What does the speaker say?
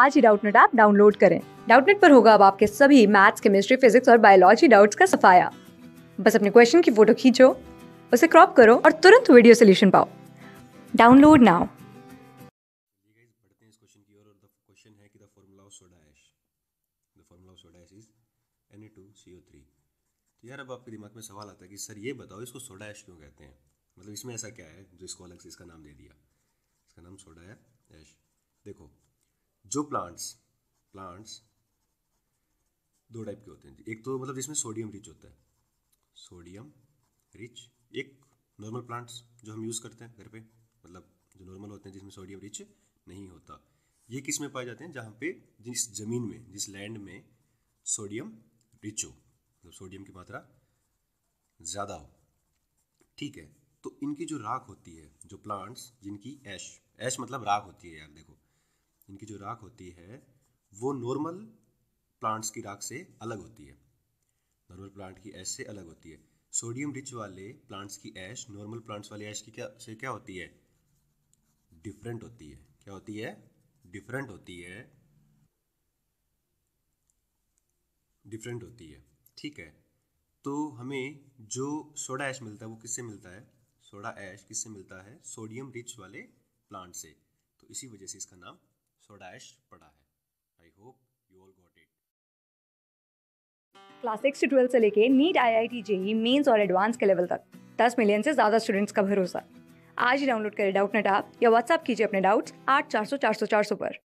आज ही Doubtnut app download करें डाउटनेट पर होगा अब आपके सभी मैथ्स केमिस्ट्री फिजिक्स और बायोलॉजी डाउट्स का सफाया बस अपने क्वेश्चन की फोटो खींचो उसे क्रॉप करो और तुरंत वीडियो सोल्यूशन पाओ डाउनलोड नाउ यार अब आपके दिमाग में सवाल आता है कि सर ये बताओ इसको सोडा ऐश क्यों कहते हैं मतलब इसमें ऐसा क्या है जो इसको अलग से इसका नाम दे दिया इसका नाम सोडा है ऐश देखो जो प्लांट्स प्लांट्स दो टाइप के होते हैं एक तो मतलब जिसमें सोडियम रिच होता है सोडियम रिच एक नॉर्मल प्लांट्स जो हम यूज़ करते हैं घर पे मतलब जो नॉर्मल होते हैं जिसमें सोडियम रिच नहीं होता ये किस में पाए जाते हैं जहाँ पे जिस ज़मीन में जिस लैंड में सोडियम रिच हो मतलब सोडियम की मात्रा ज़्यादा हो ठीक है तो इनकी जो राख होती है जो प्लांट्स जिनकी ऐश ऐश मतलब राख होती है यार देखो जो राख होती है वो नॉर्मल प्लांट्स की राख से अलग होती है नॉर्मल प्लांट की ऐश से अलग होती है सोडियम रिच वाले प्लांट्स की ऐश नॉर्मल प्लांट्स वाली ऐश की क्या से क्या होती है डिफरेंट होती है क्या होती है डिफरेंट होती है डिफरेंट होती है ठीक है तो हमें जो सोडा ऐश मिलता है वो किससे मिलता है सोडा ऐश किससे मिलता है सोडियम रिच वाले प्लांट से तो इसी वजह से इसका नाम सोडैश पढ़ा है I hope you all got it class six से 12 से लेके NEET I I T mains और एडवांस के लेवल तक दस मिलियन से ज़्यादा स्टूडेंट्स का भरोसा आज ही डाउनलोड करें डाउट नेट ऐप या व्हाट्सअप कीजिए अपने डाउट्स आठ चार सौ चार सौ चार सौ पर